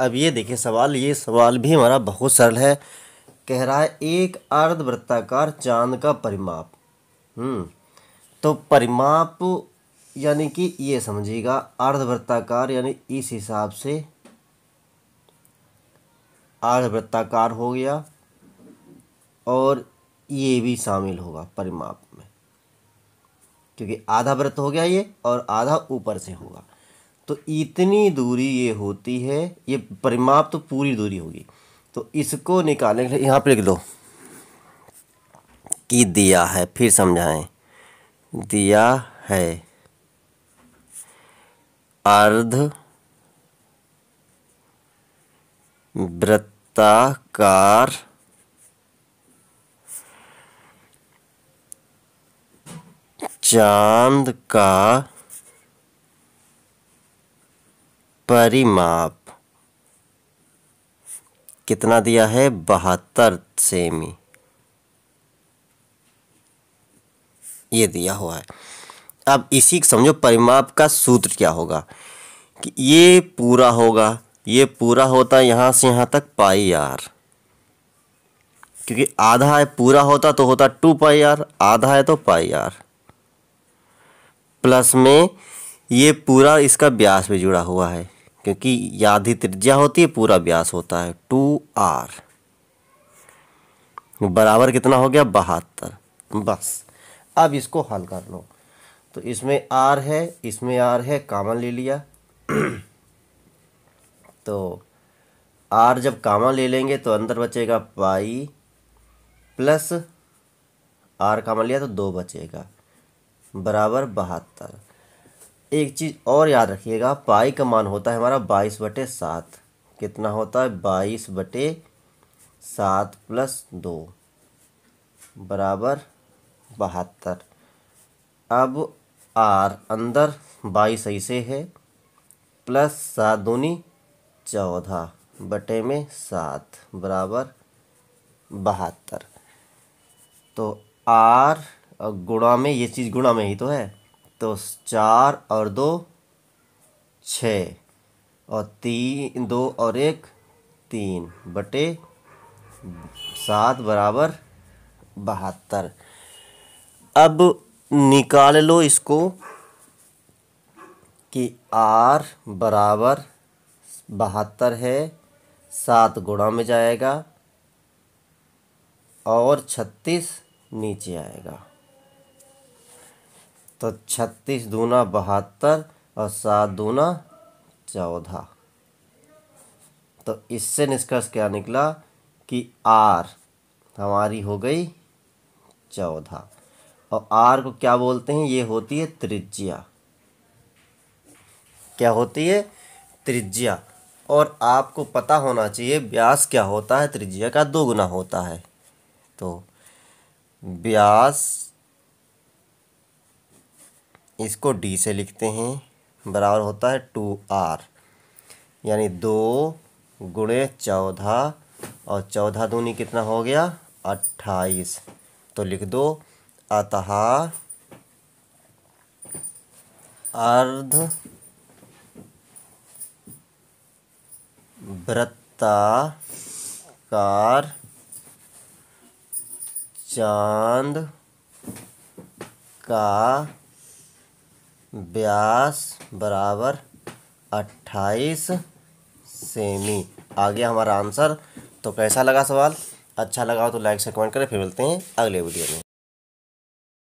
अब ये देखिए सवाल ये सवाल भी हमारा बहुत सरल है कह रहा है एक अर्धवृत्ताकार चांद का परिमाप हम्म, तो परिमाप यानी कि ये समझिएगा अर्धवृत्ताकार यानी इस हिसाब से अर्धवृत्ताकार हो गया और ये भी शामिल होगा परिमाप में क्योंकि आधा व्रत हो गया ये और आधा ऊपर से होगा तो इतनी दूरी ये होती है ये परिमाप तो पूरी दूरी होगी तो इसको निकालने के लिए यहाँ पर लिख दो कि दिया है फिर समझाएं दिया है अर्ध वृत्ताकार चांद का परिमाप कितना दिया है बहत्तर सेमी ये दिया हुआ है अब इसी समझो परिमाप का सूत्र क्या होगा कि ये पूरा होगा ये पूरा होता यहां से यहाँ तक पाई आर क्योंकि आधा है पूरा होता तो होता टू पाई आर आधा है तो पाई आर प्लस में ये पूरा इसका ब्यास भी जुड़ा हुआ है क्योंकि आधी त्रिज्या होती है पूरा व्यास होता है टू आर बराबर कितना हो गया बहत्तर बस अब इसको हल कर लो तो इसमें आर है इसमें आर है कामन ले लिया तो आर जब कामन ले लेंगे तो अंदर बचेगा पाई प्लस आर कामन लिया तो दो बचेगा बराबर बहत्तर एक चीज़ और याद रखिएगा पाई का मान होता है हमारा बाईस बटे सात कितना होता है बाईस बटे सात प्लस दो बराबर बहत्तर अब आर अंदर बाईस ऐसे है प्लस सात दूनी चौदह बटे में सात बराबर बहत्तर तो आर गुणा में ये चीज़ गुणा में ही तो है तो चार और दो छ और तीन दो और एक तीन बटे सात बराबर बहत्तर अब निकाल लो इसको कि आर बराबर बहत्तर है सात गुणा में जाएगा और छत्तीस नीचे आएगा तो छत्तीस दूना बहत्तर और सात दूना चौदह तो इससे निष्कर्ष क्या निकला कि आर हमारी हो गई चौदह और आर को क्या बोलते हैं ये होती है त्रिज्या क्या होती है त्रिज्या और आपको पता होना चाहिए व्यास क्या होता है त्रिज्या का दो गुना होता है तो व्यास इसको डी से लिखते हैं बराबर होता है टू आर यानी दो गुणे चौदह और चौदह दूनी कितना हो गया अट्ठाईस तो लिख दो अतः अर्ध वृत्ताकार चांद का व्यास बराबर अट्ठाईस सेमी आ गया हमारा आंसर तो कैसा लगा सवाल अच्छा लगा तो लाइक से कमेंट करें फिर मिलते हैं अगले वीडियो में